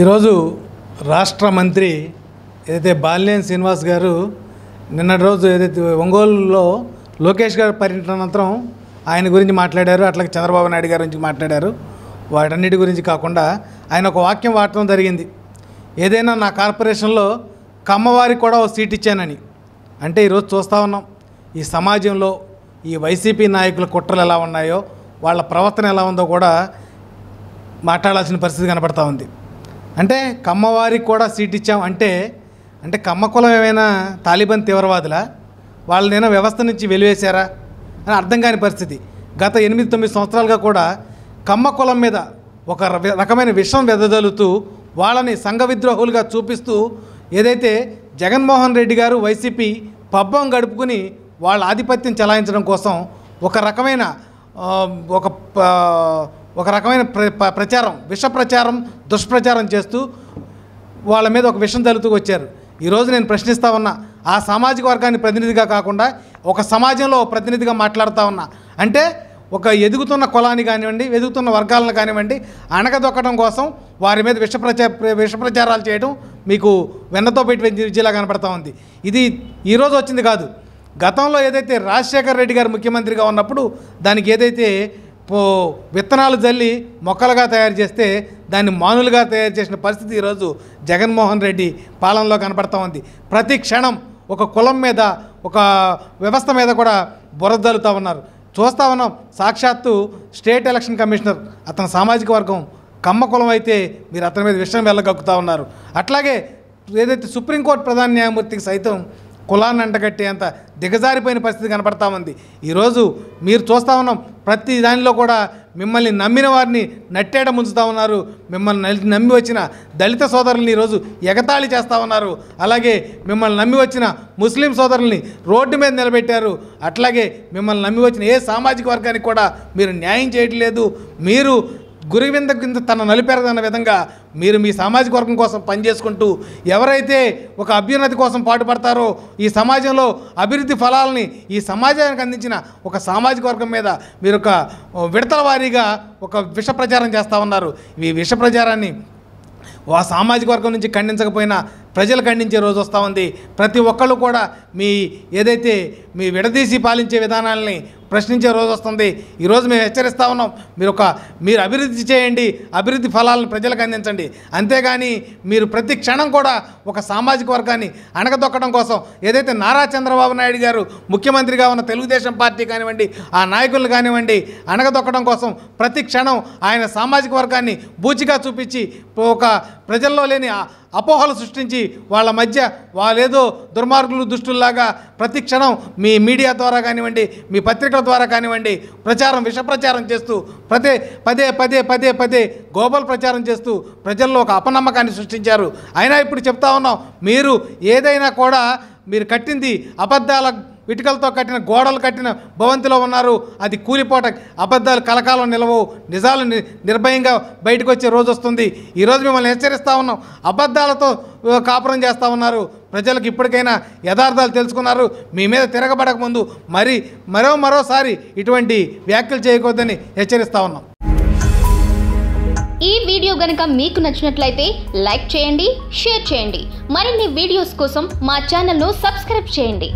ఈరోజు రాష్ట్ర మంత్రి ఏదైతే బాల్యం శ్రీనివాస్ గారు నిన్నటి రోజు ఏదైతే ఒంగోలులో లోకేష్ గారు పర్యటన అనంతరం ఆయన గురించి మాట్లాడారు అట్లాగే చంద్రబాబు నాయుడు గారి గురించి మాట్లాడారు వాటన్నిటి గురించి కాకుండా ఆయన ఒక వాక్యం వాడటం జరిగింది ఏదైనా నా కార్పొరేషన్లో కమ్మవారికి కూడా ఒక సీట్ ఇచ్చానని అంటే ఈరోజు చూస్తూ ఉన్నాం ఈ సమాజంలో ఈ వైసీపీ నాయకుల కుట్రలు ఎలా ఉన్నాయో వాళ్ళ ప్రవర్తన ఎలా ఉందో కూడా మాట్లాడాల్సిన పరిస్థితి కనపడతా ఉంది అంటే కమ్మవారికి కూడా సీట్ ఇచ్చాం అంటే అంటే కమ్మ కులం ఏమైనా తాలిబాన్ తీవ్రవాదులా వాళ్ళనైనా వ్యవస్థ నుంచి వెలివేశారా అని అర్థం కాని పరిస్థితి గత ఎనిమిది తొమ్మిది సంవత్సరాలుగా కూడా కమ్మ కులం మీద ఒక రకమైన విషం వెదజలుతూ వాళ్ళని సంఘ విద్రోహులుగా చూపిస్తూ ఏదైతే జగన్మోహన్ రెడ్డి గారు వైసీపీ పబ్బం గడుపుకుని వాళ్ళ ఆధిపత్యం చలాయించడం కోసం ఒక రకమైన ఒక ఒక రకమైన ప్ర ప్రచారం విష ప్రచారం దుష్ప్రచారం చేస్తూ వాళ్ళ మీద ఒక విషం తలుతూ వచ్చారు ఈరోజు నేను ప్రశ్నిస్తా ఉన్నా ఆ సామాజిక వర్గాన్ని ప్రతినిధిగా కాకుండా ఒక సమాజంలో ప్రతినిధిగా మాట్లాడుతూ ఉన్నా అంటే ఒక ఎదుగుతున్న కులాన్ని కానివ్వండి ఎదుగుతున్న వర్గాలను కానివ్వండి అణగదొక్కడం కోసం వారి మీద విష విషప్రచారాలు చేయడం మీకు వెన్నతో పెట్టి విద్యలా కనపడతా ఉంది ఇది ఈరోజు వచ్చింది కాదు గతంలో ఏదైతే రాజశేఖర్ రెడ్డి గారు ముఖ్యమంత్రిగా ఉన్నప్పుడు దానికి ఏదైతే పో విత్తనాలు జల్లి మొక్కలుగా తయారు చేస్తే దాన్ని మానులుగా తయారు చేసిన పరిస్థితి ఈరోజు జగన్మోహన్ రెడ్డి పాలనలో కనపడతా ఉంది ప్రతి క్షణం ఒక కులం మీద ఒక వ్యవస్థ మీద కూడా బురదలుతూ ఉన్నారు చూస్తా ఉన్నాం సాక్షాత్తు స్టేట్ ఎలక్షన్ కమిషనర్ అతని సామాజిక వర్గం కమ్మ కులం అయితే మీరు అతని మీద విషయం వెళ్ళగక్కుతూ ఉన్నారు అట్లాగే ఏదైతే సుప్రీంకోర్టు ప్రధాన న్యాయమూర్తికి సైతం కులాన్ని అంటగట్టేంత దిగజారిపోయిన పరిస్థితి కనపడతా ఉంది ఈరోజు మీరు చూస్తూ ఉన్నాం ప్రతి దానిలో కూడా మిమ్మల్ని నమ్మిన వారిని నట్టేట ముంచుతూ ఉన్నారు మిమ్మల్ని నమ్మి వచ్చిన దళిత సోదరుల్ని ఈరోజు ఎగతాళి చేస్తూ ఉన్నారు అలాగే మిమ్మల్ని నమ్మి వచ్చిన ముస్లిం సోదరుల్ని రోడ్డు మీద నిలబెట్టారు అట్లాగే మిమ్మల్ని నమ్మి వచ్చిన ఏ సామాజిక వర్గానికి కూడా మీరు న్యాయం చేయట్లేదు మీరు గురువింద కింద తన నలిపెరగన్న విధంగా మీరు మీ సామాజిక వర్గం కోసం పనిచేసుకుంటూ ఎవరైతే ఒక అభ్యున్నతి కోసం పాటుపడతారో ఈ సమాజంలో అభివృద్ధి ఫలాలని ఈ సమాజానికి అందించిన ఒక సామాజిక వర్గం మీద మీరు ఒక విడతల వారీగా ఒక విష ప్రచారం చేస్తూ ఉన్నారు ఈ విష ప్రచారాన్ని ఆ సామాజిక వర్గం నుంచి ఖండించకపోయినా ప్రజలు ఖండించే రోజు వస్తూ ఉంది ప్రతి ఒక్కళ్ళు కూడా మీ ఏదైతే మీ విడదీసి పాలించే విధానాలని ప్రశ్నించే రోజు వస్తుంది ఈరోజు మేము హెచ్చరిస్తూ ఉన్నాం మీరు ఒక మీరు అభివృద్ధి చేయండి అభివృద్ధి ఫలాలను ప్రజలకు అందించండి అంతేగాని మీరు ప్రతి క్షణం కూడా ఒక సామాజిక వర్గాన్ని అణగదొక్కడం కోసం ఏదైతే నారా చంద్రబాబు నాయుడు గారు ముఖ్యమంత్రిగా ఉన్న తెలుగుదేశం పార్టీ కానివ్వండి ఆ నాయకులు కానివ్వండి అణగదొక్కడం కోసం ప్రతి క్షణం ఆయన సామాజిక వర్గాన్ని బూచిగా చూపించి ఒక ప్రజల్లో లేని అపోహలు సృష్టించి వాళ్ళ మధ్య వాళ్ళేదో దుర్మార్గులు దుష్టుల్లాగా ప్రతి క్షణం మీ మీడియా ద్వారా కానివ్వండి మీ పత్రికల ద్వారా కానివ్వండి ప్రచారం విష ప్రచారం చేస్తూ ప్రతే పదే పదే పదే పదే గోబల్ ప్రచారం చేస్తూ ప్రజల్లో ఒక అపనమ్మకాన్ని సృష్టించారు అయినా ఇప్పుడు చెప్తా ఉన్నాం మీరు ఏదైనా కూడా మీరు కట్టింది అబద్ధాల ఇటుకలతో కట్టిన గోడలు కట్టిన భవంతిలో ఉన్నారు అది కూలిపోట అబద్ధాలు కలకాలం నిలవవు నిజాలు నిర్భయంగా బయటకు వచ్చే రోజు వస్తుంది ఈరోజు మిమ్మల్ని హెచ్చరిస్తూ ఉన్నాం అబద్ధాలతో కాపురం చేస్తూ ఉన్నారు ప్రజలకు ఇప్పటికైనా యథార్థాలు తెలుసుకున్నారు మీ మీద తిరగబడక ముందు మరి మరో మరోసారి ఇటువంటి వ్యాఖ్యలు చేయకూడదని హెచ్చరిస్తూ ఉన్నాం ఈ వీడియో గనక మీకు నచ్చినట్లయితే లైక్ చేయండి షేర్ చేయండి మరిన్ని వీడియోస్ కోసం మా ఛానల్ను సబ్స్క్రైబ్ చేయండి